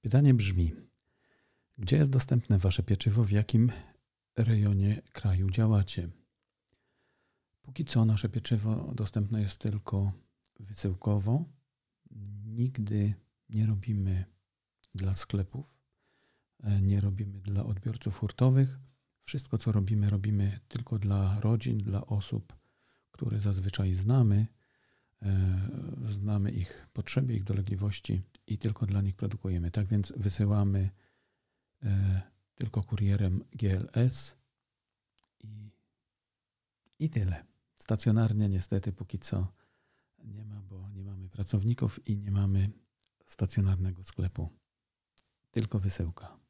Pytanie brzmi: gdzie jest dostępne wasze pieczywo, w jakim rejonie kraju działacie? Póki co nasze pieczywo dostępne jest tylko wysyłkowo. Nigdy nie robimy dla sklepów, e, nie robimy dla odbiorców hurtowych. Wszystko, co robimy, robimy tylko dla rodzin, dla osób, które zazwyczaj znamy, E, znamy ich potrzeby, ich dolegliwości i tylko dla nich produkujemy. Tak więc wysyłamy e, tylko kurierem GLS i, i tyle. Stacjonarnie niestety póki co nie ma, bo nie mamy pracowników i nie mamy stacjonarnego sklepu. Tylko wysyłka.